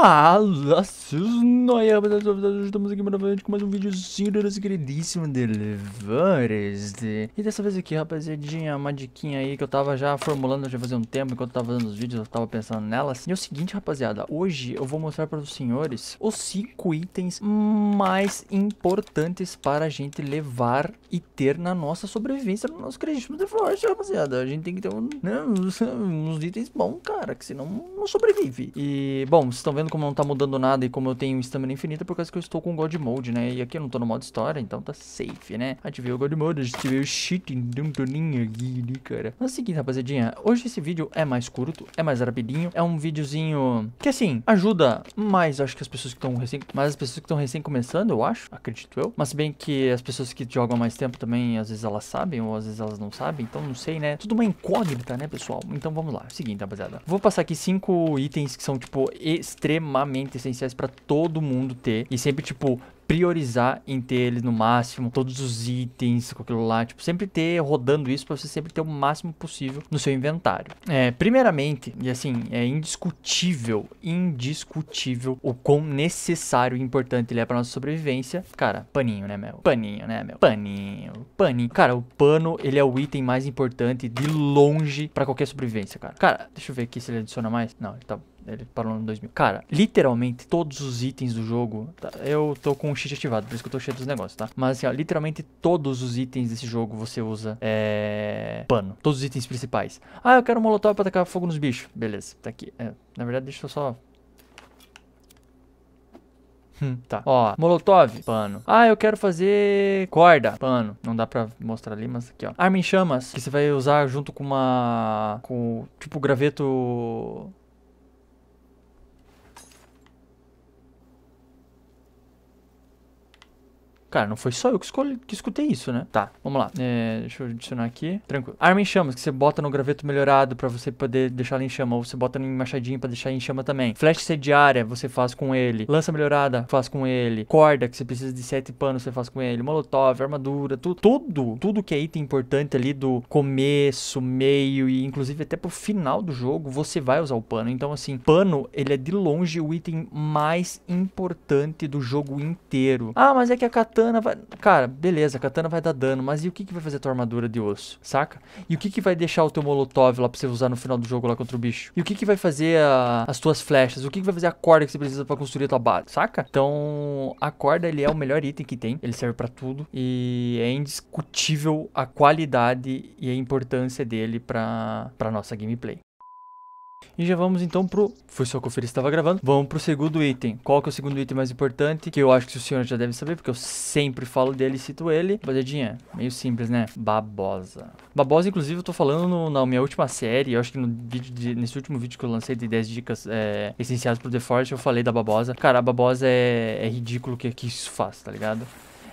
Fala, seus noia, estamos aqui novamente com mais um videozinho do nosso queridíssimo E dessa vez aqui, rapaziadinha, uma diquinha aí que eu tava já formulando já fazia um tempo Enquanto eu tava fazendo os vídeos, eu tava pensando nelas E é o seguinte, rapaziada, hoje eu vou mostrar para os senhores os 5 itens mais importantes para a gente levar e ter na nossa sobrevivência No nosso queridíssimo Deliveries, rapaziada A gente tem que ter um, né, uns, uns itens bons, cara, que senão não sobrevive E, bom, vocês estão vendo vendo como não tá mudando nada e como eu tenho estamina infinita é por causa que eu estou com God Mode, né? E aqui eu não tô no modo história, então tá safe, né? Ativei o God Mode, ativei o shit não tô nem aqui, né, cara? Mas é o seguinte, rapaziadinha, hoje esse vídeo é mais curto, é mais rapidinho, é um videozinho que, assim, ajuda mais, acho que as pessoas que estão recém... Mais as pessoas que estão recém começando, eu acho, acredito eu. Mas bem que as pessoas que jogam mais tempo também, às vezes elas sabem ou às vezes elas não sabem, então não sei, né? Tudo uma incógnita, né, pessoal? Então vamos lá, é o seguinte, rapaziada. Vou passar aqui cinco itens que são, tipo, extremamente extremamente essenciais para todo mundo ter. E sempre, tipo, priorizar em ter ele no máximo, todos os itens, com aquilo lá, tipo, sempre ter rodando isso para você sempre ter o máximo possível no seu inventário. É, primeiramente, e assim, é indiscutível, indiscutível o quão necessário e importante ele é para nossa sobrevivência. Cara, paninho, né, meu? Paninho, né, meu? Paninho, paninho. Cara, o pano, ele é o item mais importante de longe para qualquer sobrevivência, cara. Cara, deixa eu ver aqui se ele adiciona mais. Não, ele tá ele parou no 2000. Cara, literalmente todos os itens do jogo, tá, eu tô com cheat ativado, por isso que eu tô cheio dos negócios, tá? Mas assim, ó, literalmente todos os itens desse jogo você usa é... pano. Todos os itens principais. Ah, eu quero um molotov pra tacar fogo nos bichos. Beleza, tá aqui. É, na verdade, deixa eu só Hum, tá. Ó, molotov, pano. Ah, eu quero fazer corda, pano. Não dá pra mostrar ali, mas aqui, ó. Arma em chamas, que você vai usar junto com uma... com, tipo, graveto Cara, não foi só eu que, que escutei isso, né? Tá, vamos lá. É, deixa eu adicionar aqui. Tranquilo. Arma em chamas, que você bota no graveto melhorado pra você poder deixar ela em chama. Ou você bota em machadinho pra deixar em chama também. Flash sediária, você faz com ele. Lança melhorada, faz com ele. Corda, que você precisa de sete panos, você faz com ele. Molotov, armadura, tudo. Tudo, tudo que é item importante ali do começo, meio e inclusive até pro final do jogo, você vai usar o pano. Então, assim, pano, ele é de longe o item mais importante do jogo inteiro. Ah, mas é que a katana katana vai. Cara, beleza, a katana vai dar dano, mas e o que, que vai fazer a tua armadura de osso, saca? E o que, que vai deixar o teu molotov lá pra você usar no final do jogo lá contra o bicho? E o que, que vai fazer a... as tuas flechas? O que, que vai fazer a corda que você precisa para construir a tua base, saca? Então, a corda ele é o melhor item que tem, ele serve para tudo e é indiscutível a qualidade e a importância dele pra, pra nossa gameplay. E já vamos então pro. Foi só conferir se estava gravando. Vamos pro segundo item. Qual que é o segundo item mais importante? Que eu acho que o senhor já deve saber, porque eu sempre falo dele e cito ele. Rapaziadinha, meio simples, né? Babosa. Babosa, inclusive, eu tô falando no, na minha última série. Eu acho que no vídeo de, nesse último vídeo que eu lancei de 10 dicas é, essenciais pro The Forest, eu falei da babosa. Cara, a babosa é, é ridículo o que, que isso faz, tá ligado?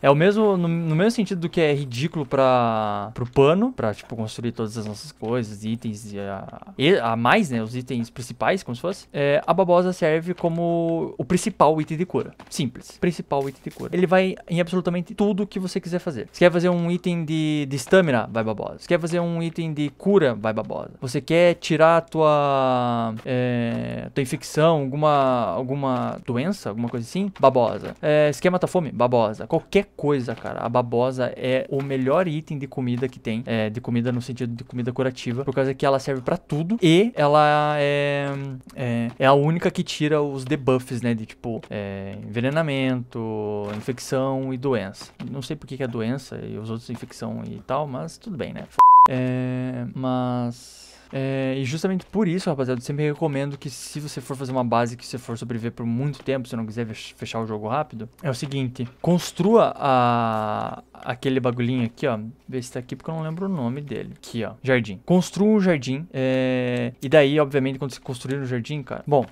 É o mesmo, no, no mesmo sentido do que é ridículo para pro pano, para tipo, construir todas as nossas coisas, itens e a, e a, mais, né, os itens principais, como se fosse, é, a babosa serve como o principal item de cura. Simples. Principal item de cura. Ele vai em absolutamente tudo que você quiser fazer. Se quer fazer um item de, de stamina, vai babosa. Se quer fazer um item de cura, vai babosa. Você quer tirar a tua, é, tua infecção, alguma, alguma doença, alguma coisa assim, babosa. É, se quer matar fome, babosa. Qualquer coisa, cara. A babosa é o melhor item de comida que tem. É, de comida no sentido de comida curativa. Por causa que ela serve para tudo. E ela é, é, é, a única que tira os debuffs, né? De tipo, é, envenenamento, infecção e doença. Não sei porque que é doença e os outros infecção e tal, mas tudo bem, né? É, mas é, e justamente por isso, rapaziada, eu sempre recomendo que se você for fazer uma base que você for sobreviver por muito tempo, se não quiser fechar o jogo rápido, é o seguinte, construa a, aquele bagulhinho aqui, ó, ver se tá aqui porque eu não lembro o nome dele, aqui, ó, jardim. Construa um jardim, é, e daí, obviamente, quando você construir um jardim, cara, bom,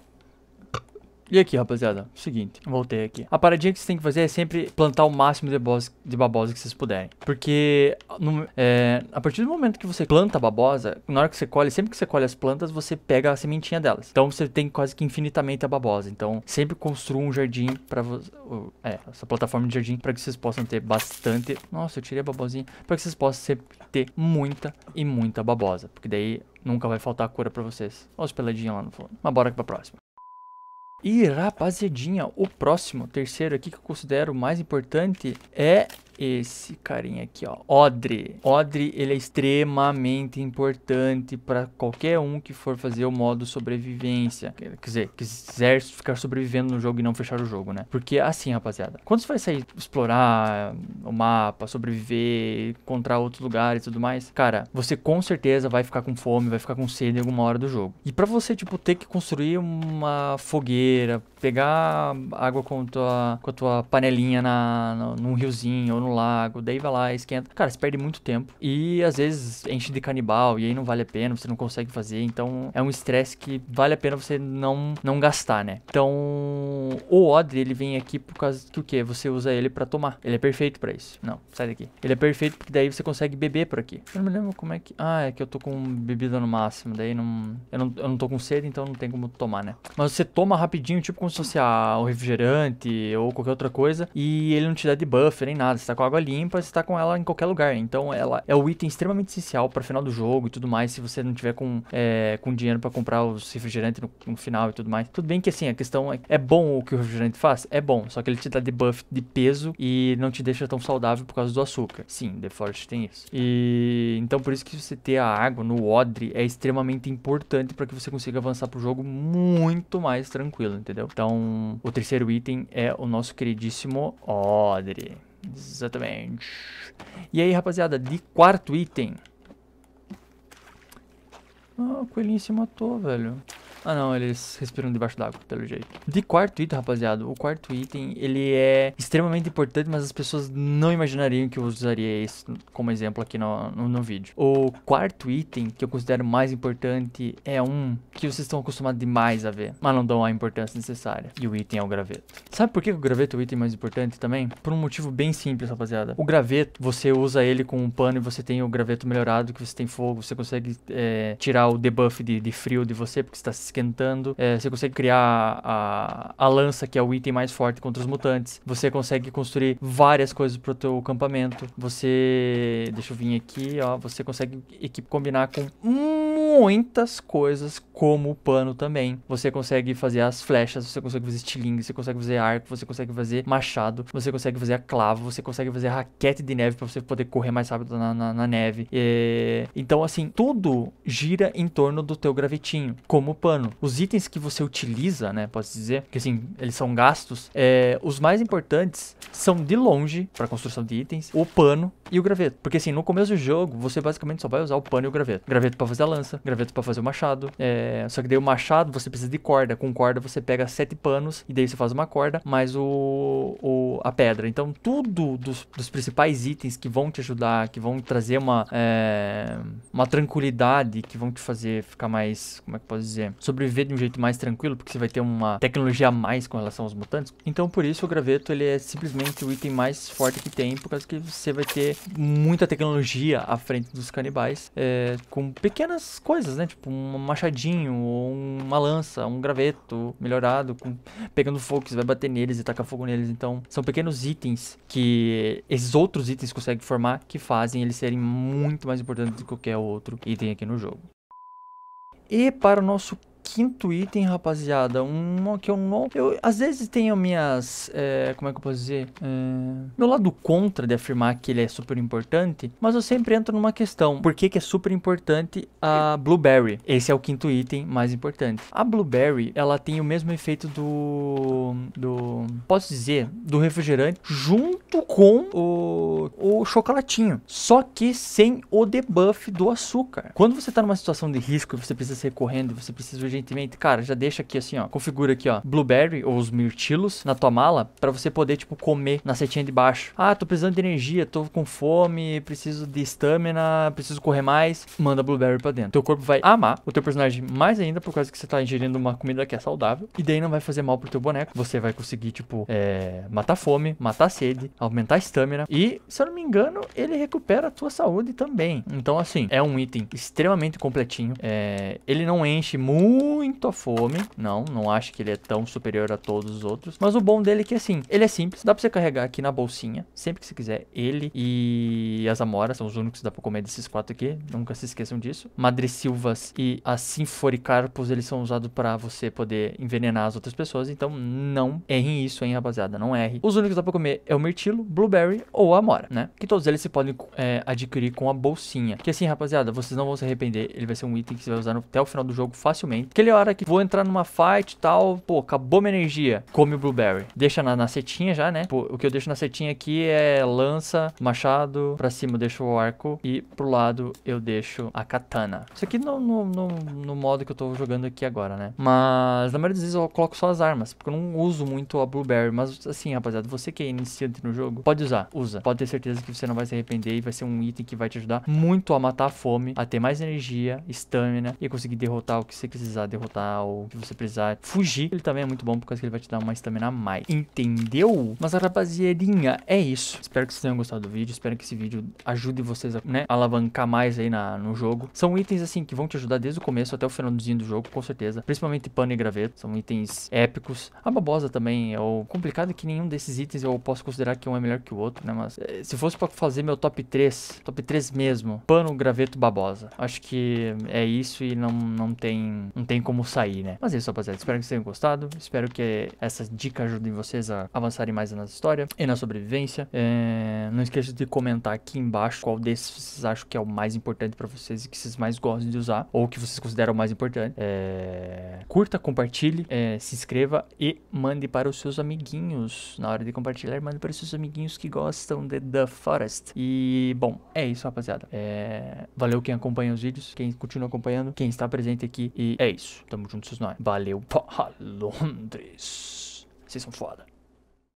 e aqui, rapaziada, seguinte, voltei aqui. A paradinha que vocês têm que fazer é sempre plantar o máximo de, de babosa que vocês puderem. Porque no, é, a partir do momento que você planta a babosa, na hora que você colhe, sempre que você colhe as plantas, você pega a sementinha delas. Então você tem quase que infinitamente a babosa. Então sempre construa um jardim para você... É, essa plataforma de jardim para que vocês possam ter bastante... Nossa, eu tirei a babosinha. Para que vocês possam sempre ter muita e muita babosa. Porque daí nunca vai faltar cura pra vocês. Olha os peladinhos lá no fundo. Mas bora aqui pra próxima. E rapaziadinha, o próximo, terceiro aqui que eu considero mais importante é esse carinha aqui, ó, Odre. Odre, ele é extremamente importante para qualquer um que for fazer o modo sobrevivência. Quer dizer, quiser ficar sobrevivendo no jogo e não fechar o jogo, né? Porque assim, rapaziada, quando você vai sair explorar o mapa, sobreviver, encontrar outros lugares e tudo mais, cara, você com certeza vai ficar com fome, vai ficar com sede em alguma hora do jogo. E para você, tipo, ter que construir uma fogueira, pegar água com a tua, com a tua panelinha na, no, num riozinho ou num no lago, daí vai lá, esquenta. Cara, você perde muito tempo. E às vezes enche de canibal, e aí não vale a pena, você não consegue fazer. Então é um estresse que vale a pena você não, não gastar, né? Então o Odre, ele vem aqui por causa que o quê? Você usa ele para tomar. Ele é perfeito para isso. Não, sai daqui. Ele é perfeito porque daí você consegue beber por aqui. Eu não me lembro como é que... Ah, é que eu tô com bebida no máximo, daí não... Eu não, eu não tô com sede, então não tem como tomar, né? Mas você toma rapidinho, tipo como se fosse ah, refrigerante ou qualquer outra coisa, e ele não te dá de buffer nem nada, você tá com água limpa, você tá com ela em qualquer lugar. Então ela é o item extremamente essencial para final do jogo e tudo mais, se você não tiver com, é, com dinheiro para comprar os refrigerantes no, no, final e tudo mais. Tudo bem que assim, a questão é, é bom o que o refrigerante faz? É bom, só que ele te dá debuff de peso e não te deixa tão saudável por causa do açúcar. Sim, The Forest tem isso. E então por isso que você ter a água no odre é extremamente importante para que você consiga avançar pro jogo muito mais tranquilo, entendeu? Então, o terceiro item é o nosso queridíssimo odre. Exatamente. E aí, rapaziada, de quarto item. Ah, o coelhinho se matou, velho. Ah não, eles respiram debaixo d'água, pelo jeito. De quarto item, rapaziada, o quarto item, ele é extremamente importante, mas as pessoas não imaginariam que eu usaria esse como exemplo aqui no, no, no vídeo. O quarto item que eu considero mais importante é um que vocês estão acostumados demais a ver, mas não dão a importância necessária. E o item é o graveto. Sabe por que o graveto é o item mais importante também? Por um motivo bem simples, rapaziada. O graveto, você usa ele com um pano e você tem o graveto melhorado, que você tem fogo, você consegue é, tirar o debuff de, de frio de você, porque está se esquentando. É, você consegue criar a, a lança, que é o item mais forte contra os mutantes. Você consegue construir várias coisas pro teu acampamento. Você... Deixa eu vir aqui, ó. Você consegue combinar com muitas coisas, como o pano também. Você consegue fazer as flechas, você consegue fazer estilingue, você consegue fazer arco, você consegue fazer machado, você consegue fazer a clava você consegue fazer raquete de neve para você poder correr mais rápido na, na, na neve. E... É, então, assim, tudo gira em torno do teu gravetinho, como o pano. Os itens que você utiliza, né, pode dizer, que assim, eles são gastos, é, os mais importantes são de longe, para construção de itens, o pano e o graveto. Porque assim, no começo do jogo, você basicamente só vai usar o pano e o graveto. Graveto para fazer a lança, graveto para fazer o machado. É... Só que daí o machado você precisa de corda. Com corda você pega sete panos e daí você faz uma corda, mais o, o... a pedra. Então tudo dos, dos, principais itens que vão te ajudar, que vão trazer uma, é... uma tranquilidade, que vão te fazer ficar mais, como é que eu posso dizer, sobreviver de um jeito mais tranquilo, porque você vai ter uma tecnologia a mais com relação aos mutantes. Então por isso o graveto ele é simplesmente o item mais forte que tem, por causa que você vai ter muita tecnologia à frente dos canibais, é... com pequenas coisas coisas, né? Tipo um machadinho, ou uma lança, um graveto melhorado, com, pegando fogo, que você vai bater neles e tacar fogo neles. Então, são pequenos itens que esses outros itens conseguem formar que fazem eles serem muito mais importantes do que qualquer outro item aqui no jogo. E para o nosso quinto item, rapaziada. Um que eu não... Eu, às vezes tenho minhas... É, como é que eu posso dizer? É, meu lado contra de afirmar que ele é super importante. Mas eu sempre entro numa questão. Por que que é super importante a Blueberry? Esse é o quinto item mais importante. A Blueberry, ela tem o mesmo efeito do... Do... Posso dizer? Do refrigerante junto com o, o chocolatinho. Só que sem o debuff do açúcar. Quando você tá numa situação de risco e você precisa ser correndo, você precisa de evidentemente, cara, já deixa aqui assim, ó. Configura aqui, ó, blueberry ou os mirtilos na tua mala para você poder, tipo, comer na setinha de baixo. Ah, tô precisando de energia, tô com fome, preciso de estamina, preciso correr mais. Manda blueberry pra dentro. Teu corpo vai amar o teu personagem mais ainda por causa que você tá ingerindo uma comida que é saudável. E daí não vai fazer mal pro teu boneco. Você vai conseguir, tipo, é, matar fome, matar sede, aumentar a estamina. E, se eu não me engano, ele recupera a tua saúde também. Então, assim, é um item extremamente completinho. É, ele não enche muito a fome. Não, não acho que ele é tão superior a todos os outros. Mas o bom dele é que assim, ele é simples. Dá pra você carregar aqui na bolsinha, sempre que você quiser. Ele e as amoras são os únicos que dá pra comer desses quatro aqui. Nunca se esqueçam disso. Madressilvas e as sinforicarpos, eles são usados pra você poder envenenar as outras pessoas. Então não errem isso, hein, rapaziada. Não erre. Os únicos que dá pra comer é o mirtilo, blueberry ou a amora, né? Que todos eles se podem é, adquirir com a bolsinha. Que assim, rapaziada, vocês não vão se arrepender. Ele vai ser um item que você vai usar até o final do jogo facilmente. Aquele hora que vou entrar numa fight e tal, pô, acabou minha energia. Come o blueberry. Deixa na, na setinha já, né? Pô, o que eu deixo na setinha aqui é lança, machado, pra cima eu deixo o arco e pro lado eu deixo a katana. Isso aqui no, no, no, no modo que eu tô jogando aqui agora, né? Mas na maioria das vezes eu coloco só as armas, porque eu não uso muito a blueberry. Mas assim, rapaziada, você que é iniciante no jogo, pode usar, usa. Pode ter certeza que você não vai se arrepender e vai ser um item que vai te ajudar muito a matar a fome, a ter mais energia, estamina e conseguir derrotar o que você precisar derrotar ou que você precisar fugir, ele também é muito bom por causa que ele vai te dar uma estamina a mais. Entendeu? Mas rapaziadinha, é isso. Espero que vocês tenham gostado do vídeo, espero que esse vídeo ajude vocês a né, alavancar mais aí na, no jogo. São itens assim que vão te ajudar desde o começo até o finalzinho do jogo, com certeza. Principalmente pano e graveto, são itens épicos. A babosa também é o complicado que nenhum desses itens eu posso considerar que um é melhor que o outro, né? Mas eh, se fosse pra fazer meu top 3, top 3 mesmo, pano, graveto, babosa. Acho que é isso e não, não tem, não tem tem como sair, né? Mas é isso, rapaziada. Espero que vocês tenham gostado. Espero que essa dica ajude vocês a avançarem mais na história e na sobrevivência. É... Não esqueça de comentar aqui embaixo qual desses vocês acham que é o mais importante para vocês e que vocês mais gostam de usar ou que vocês consideram o mais importante. É... Curta, compartilhe, é... se inscreva e mande para os seus amiguinhos. Na hora de compartilhar, mande para os seus amiguinhos que gostam de The Forest. E, bom, é isso, rapaziada. É, valeu quem acompanha os vídeos, quem continua acompanhando, quem está presente aqui e é isso isso. Tamo junto, vocês nós. É? Valeu. Porra, Londres. Vocês são foda.